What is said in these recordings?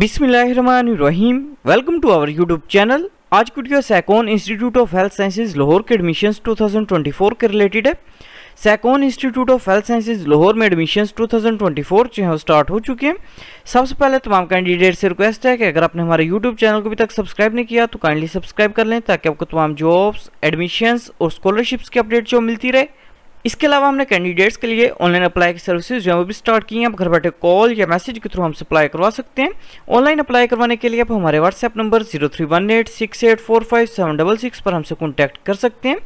बिसमीम welcome to our YouTube channel आज की video Saicon institute of health sciences Lahore के एडमिशन्स 2024 के रिलेटेड है Saicon institute of health sciences Lahore में एडमिशन्स 2024 जो है स्टार्ट हो चुके हैं सबसे पहले तमाम कैंडिडेट से रिक्वेस्ट है कि अगर आपने हमारे यूट्यूब चैनल को अभी तक सब्सक्राइब नहीं किया तो काइंडली सब्सक्राइब कर लें ताकि आपको तमाम जॉब्स एडमिशन और स्कॉलरशिप्स की अपडेट जो मिलती रहे इसके अलावा हमने कैंडिडेट्स के लिए ऑनलाइन अप्लाई की सर्विसेज जो है वो भी स्टार्ट की हैं आप घर बैठे कॉल या मैसेज के थ्रू हमसे अप्लाई करवा सकते हैं ऑनलाइन अप्लाई करवाने के लिए आप हमारे WhatsApp number zero three one eight six eight four five seven double six पर हमसे कॉन्टैक्ट कर सकते हैं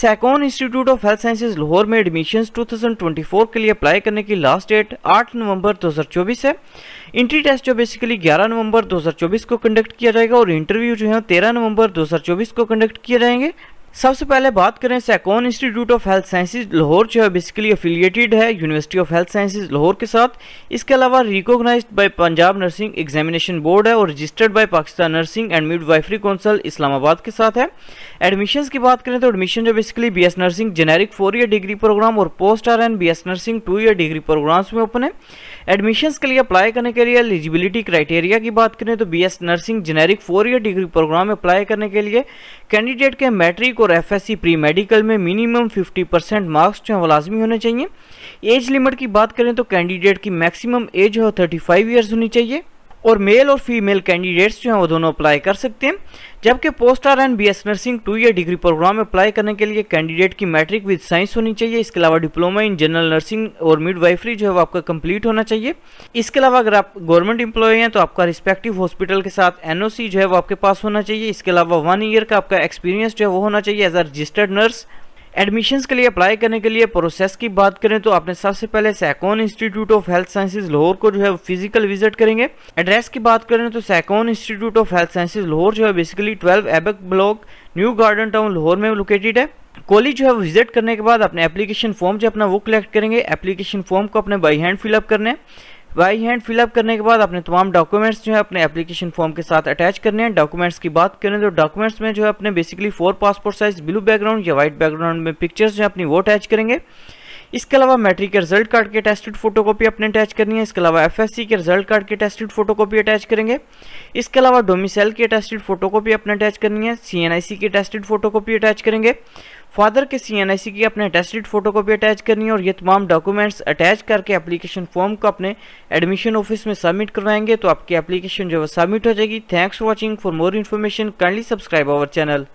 Saicon institute of health sciences Lahore में admission two thousand twenty four के लिए अप्लाई करने की लास्ट डेट आठ नवंबर दो हज़ार चौबीस है इंट्री टेस्ट जो बेसिकली ग्यारह नवंबर दो हज़ार चौबीस को कंडक्ट किया जाएगा और इंटरव्यू जो है तेरह नवंबर दो हज़ार चौबीस को कंडक्ट किए जाएंगे सबसे पहले बात करें Saicon institute of health sciences Lahore जो है बेसिकली अफिलिएटेड है university of health sciences Lahore के साथ इसके अलावा recognised by Punjab nursing examination board है और registered by Pakistan nursing and midwifery council Islamabad के साथ है एडमिशन की बात करें तो एडमिशन जो basically B nursing generic four year degree programme और post R N B S nursing two year degree programmes में ओपन है एडमिशन के लिए अप्लाई करने के लिए एलिजिबिलिटी क्राइटेरिया की बात करें तो B S nursing generic four year degree programme में अप्लाई करने के लिए कैंडिडेट के मैट्रिक और एफ एस प्री मेडिकल में मिनिमम 50 परसेंट मार्क्स जो हैं वो लाजमी होने चाहिए एज लिमिट की बात करें तो कैंडिडेट की मैक्सिमम एज है 35 फाइव ईयर्स होनी चाहिए और मेल और फीमेल कैंडिडेट्स जो हैं वो दोनों अप्लाई कर सकते हैं जबकि R and B S nursing two year degree programme में अप्लाई करने के लिए कैंडिडेट की मैट्रिक विद साइंस होनी चाहिए इसके अलावा डिप्लोमा इन जनरल नर्सिंग और मिडवाइफरी जो है वो आपका कंप्लीट होना चाहिए इसके अलावा अगर आप गवर्नमेंट एम्प्लॉय हैं तो आपका रिस्पेक्टिव हॉस्पिटल के साथ एन जो है वो आपके पास होना चाहिए इसके अलावा वन ईयर का आपका एक्सपीरियंस जो है वो होना चाहिए as a registered nurse admissions के लिए अप्लाई करने के लिए प्रोसेस की बात करें तो आपने सबसे पहले Saicon institute of health sciences Lahore को जो है फिजिकल विजिट करेंगे एड्रेस की बात करें तो Saicon institute of health sciences Lahore जो है बेसिकली ट्वेल्व एबक block new garden town Lahore में लोकेटेड है कॉलेज जो है विजिट करने के बाद अपने एप्लीकेशन फॉर्म जो अपना वो कलेक्ट करेंगे एप्लीकेशन फॉर्म को अपने बाई हैंड फिलअप करने बाई हैंड फिलअप करने के बाद अपने तमाम डॉक्यूमेंट्स जो है अपने एप्लीकेशन फॉर्म के साथ अटैच करने हैं डॉक्यूमेंट्स की बात करें तो डॉक्यूमेंट्स में जो है अपने basically four passport size blue background या व्हाइट बैकग्राउंड में पिक्चर्स जो है अपनी वो अटैच करेंगे इसके अलावा मैट्रिक के रिजल्ट कार्ड के टेस्टेड फोटोकॉपी अपने अटैच करनी है इसके अलावा एफएससी के रिजल्ट कार्ड के टेस्टेड फोटोकॉपी अटैच करेंगे इसके अलावा डोमिसाइल के टेस्टेड फोटोकॉपी अपने अटैच करनी है सीएनआईसी के टेस्टेड फोटोकॉपी अटैच करेंगे फादर के सी की अपने अटैचड भी अटैच करनी है और ये तमाम डॉक्यूमेंट्स अटैच करके एप्लीकेशन फॉर्म को अपने एडमिशन ऑफिस में सबमिट करवाएंगे तो आपकी एप्लीकेशन जो है सबमिट हो जाएगी thanks for watching for more information kindly subscribe our channel